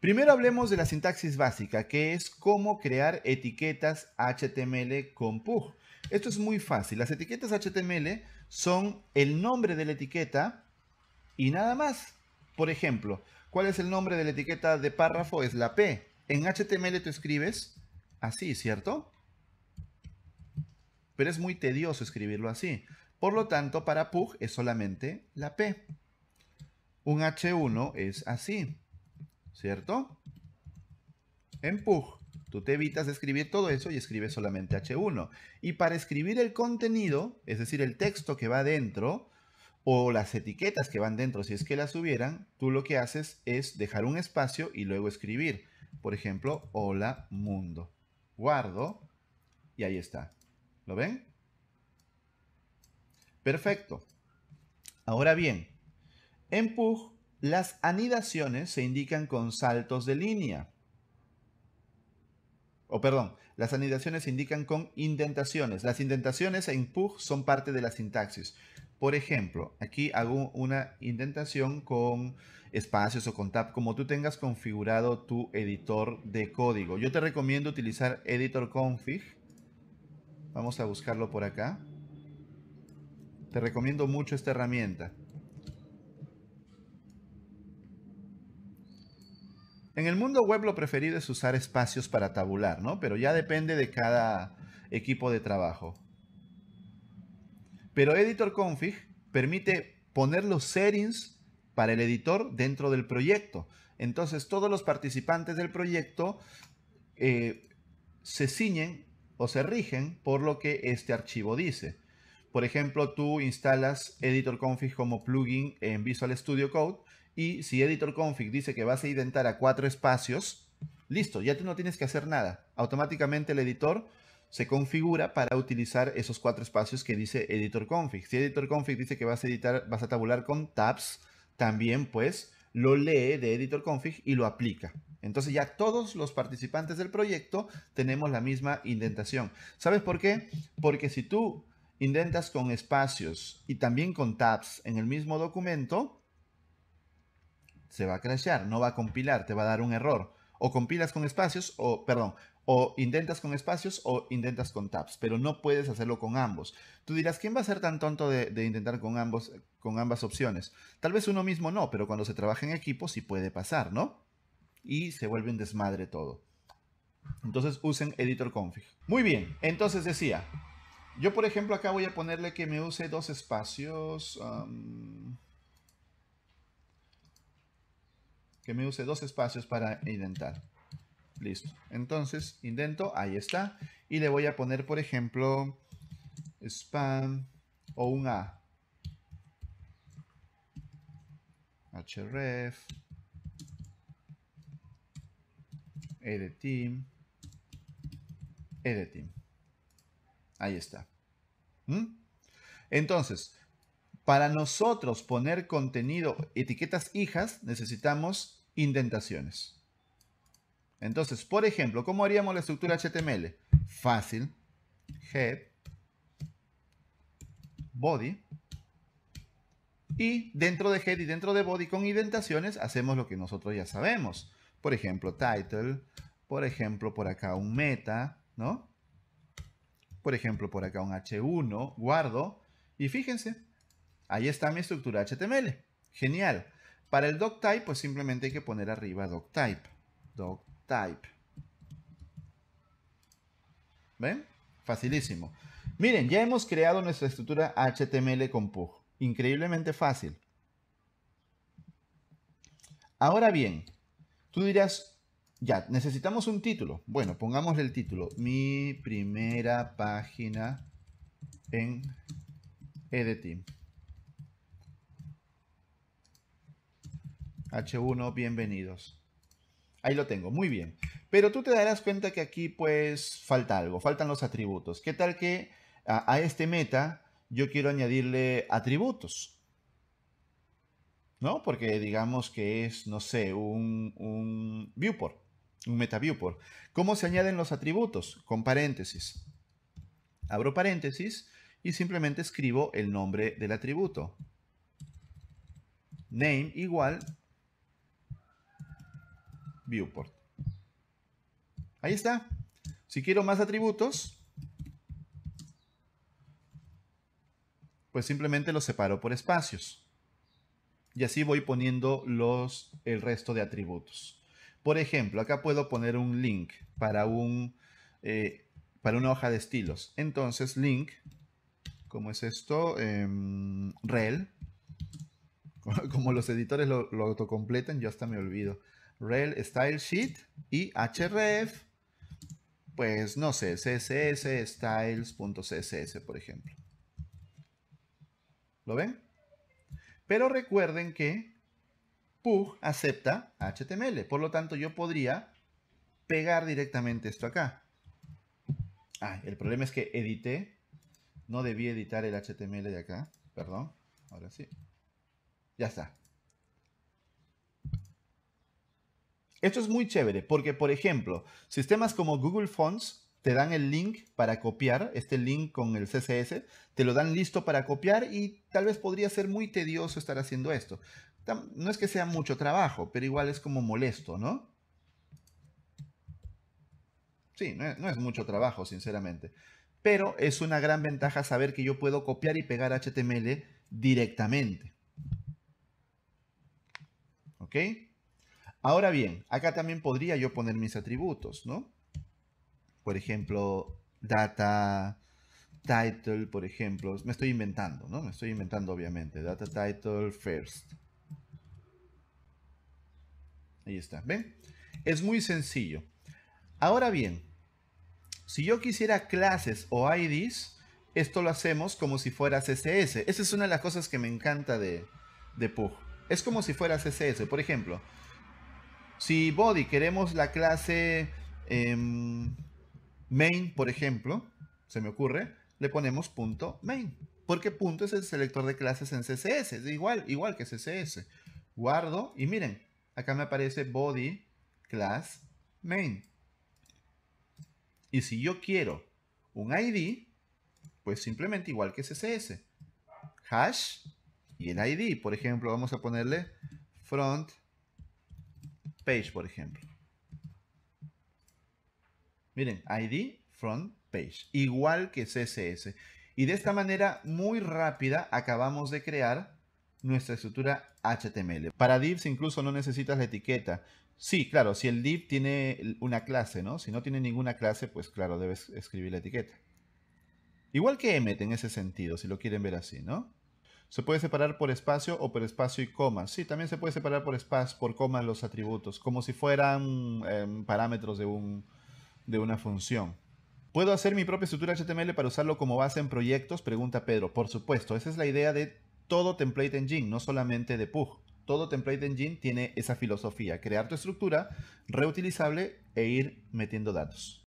Primero hablemos de la sintaxis básica, que es cómo crear etiquetas HTML con PUG. Esto es muy fácil. Las etiquetas HTML son el nombre de la etiqueta y nada más. Por ejemplo, ¿cuál es el nombre de la etiqueta de párrafo? Es la P. En HTML tú escribes así, ¿cierto? Pero es muy tedioso escribirlo así. Por lo tanto, para PUG es solamente la P. Un H1 es así. ¿cierto? Empuj. tú te evitas de escribir todo eso y escribes solamente H1. Y para escribir el contenido, es decir, el texto que va dentro, o las etiquetas que van dentro, si es que las hubieran, tú lo que haces es dejar un espacio y luego escribir. Por ejemplo, hola mundo. Guardo y ahí está. ¿Lo ven? Perfecto. Ahora bien, Empuj. Las anidaciones se indican con saltos de línea. O perdón, las anidaciones se indican con indentaciones. Las indentaciones en PUG son parte de la sintaxis. Por ejemplo, aquí hago una indentación con espacios o con tab, como tú tengas configurado tu editor de código. Yo te recomiendo utilizar editor config. Vamos a buscarlo por acá. Te recomiendo mucho esta herramienta. En el mundo web lo preferido es usar espacios para tabular, ¿no? Pero ya depende de cada equipo de trabajo. Pero Editor Config permite poner los settings para el editor dentro del proyecto. Entonces todos los participantes del proyecto eh, se ciñen o se rigen por lo que este archivo dice. Por ejemplo, tú instalas Editor Config como plugin en Visual Studio Code y si editor config dice que vas a indentar a cuatro espacios, listo, ya tú no tienes que hacer nada. Automáticamente el editor se configura para utilizar esos cuatro espacios que dice editor config. Si editor config dice que vas a editar, vas a tabular con tabs, también pues lo lee de editor config y lo aplica. Entonces ya todos los participantes del proyecto tenemos la misma indentación. ¿Sabes por qué? Porque si tú indentas con espacios y también con tabs en el mismo documento, se va a crashear, no va a compilar, te va a dar un error. O compilas con espacios, o perdón, o intentas con espacios o intentas con tabs, pero no puedes hacerlo con ambos. Tú dirás, ¿quién va a ser tan tonto de, intentar con, ambos, con ambas opciones? Tal vez uno mismo no, pero cuando se trabaja en equipo sí puede pasar, ¿no? Y se vuelve un desmadre todo. Entonces usen editor config. Muy bien, entonces decía, yo por ejemplo acá voy a ponerle que me use dos espacios. que me use dos espacios para indentar. Listo. Entonces, indento, ahí está. Y le voy a poner, por ejemplo, spam o un A. href editing Editing. Ahí está. ¿Mm? Entonces, para nosotros poner contenido, etiquetas hijas, necesitamos indentaciones. Entonces, por ejemplo, ¿cómo haríamos la estructura HTML? Fácil. Head. Body. Y dentro de head y dentro de body con indentaciones hacemos lo que nosotros ya sabemos. Por ejemplo, title. Por ejemplo, por acá un meta, ¿no? Por ejemplo, por acá un H1, guardo. Y fíjense, ahí está mi estructura HTML. Genial. Para el doctype, pues simplemente hay que poner arriba doctype. Doctype. ¿Ven? Facilísimo. Miren, ya hemos creado nuestra estructura HTML con PUG. Increíblemente fácil. Ahora bien, tú dirás, ya, necesitamos un título. Bueno, pongámosle el título. Mi primera página en EDT. H1, bienvenidos. Ahí lo tengo, muy bien. Pero tú te darás cuenta que aquí pues falta algo, faltan los atributos. ¿Qué tal que a, este meta yo quiero añadirle atributos? ¿No? Porque digamos que es, no sé, un, un viewport, un meta viewport. ¿Cómo se añaden los atributos? Con paréntesis. Abro paréntesis y simplemente escribo el nombre del atributo. Name igual viewport. Ahí está. Si quiero más atributos, pues simplemente los separo por espacios. Y así voy poniendo los, el resto de atributos. Por ejemplo, acá puedo poner un link para, un, eh, para una hoja de estilos. Entonces, link, ¿cómo es esto? Em, rel. Como los editores lo, lo autocompletan, yo hasta me olvido. Rel Style Sheet y href, pues no sé, css, styles.css, por ejemplo. ¿Lo ven? Pero recuerden que Pug acepta HTML, por lo tanto yo podría pegar directamente esto acá. Ah, el problema es que edité, no debí editar el HTML de acá, perdón, ahora sí. Ya está, Esto es muy chévere porque, por ejemplo, sistemas como Google Fonts te dan el link para copiar, este link con el CSS, te lo dan listo para copiar y tal vez podría ser muy tedioso estar haciendo esto. No es que sea mucho trabajo, pero igual es como molesto, ¿no? Sí, no es, mucho trabajo, sinceramente. Pero es una gran ventaja saber que yo puedo copiar y pegar HTML directamente. ¿Ok? Ahora bien, acá también podría yo poner mis atributos, ¿no? Por ejemplo, data title, por ejemplo. Me estoy inventando, ¿no? Me estoy inventando, obviamente. Data title first. Ahí está, ¿ven? Es muy sencillo. Ahora bien, si yo quisiera clases o IDs, esto lo hacemos como si fuera CSS. Esa es una de las cosas que me encanta de, Pug. Es como si fuera CSS. Por ejemplo, si body queremos la clase em, main, por ejemplo, se me ocurre, le ponemos punto main. Porque punto es el selector de clases en CSS. Es igual, igual que CSS. Guardo y miren, acá me aparece body class main. Y si yo quiero un ID, pues simplemente igual que CSS. Hash y el ID. Por ejemplo, vamos a ponerle front page, por ejemplo. Miren, ID front page, igual que CSS. Y de esta manera muy rápida acabamos de crear nuestra estructura HTML. Para divs incluso no necesitas la etiqueta. Sí, claro, si el div tiene una clase, ¿no? Si no tiene ninguna clase, pues claro, debes escribir la etiqueta. Igual que emmet en ese sentido, si lo quieren ver así, ¿no? Se puede separar por espacio o por espacio y coma. Sí, también se puede separar por espacio, por coma los atributos, como si fueran em, parámetros de, de una función. ¿Puedo hacer mi propia estructura HTML para usarlo como base en proyectos? Pregunta Pedro. Por supuesto, esa es la idea de todo Template Engine, no solamente de Pug. Todo Template Engine tiene esa filosofía, crear tu estructura reutilizable e ir metiendo datos.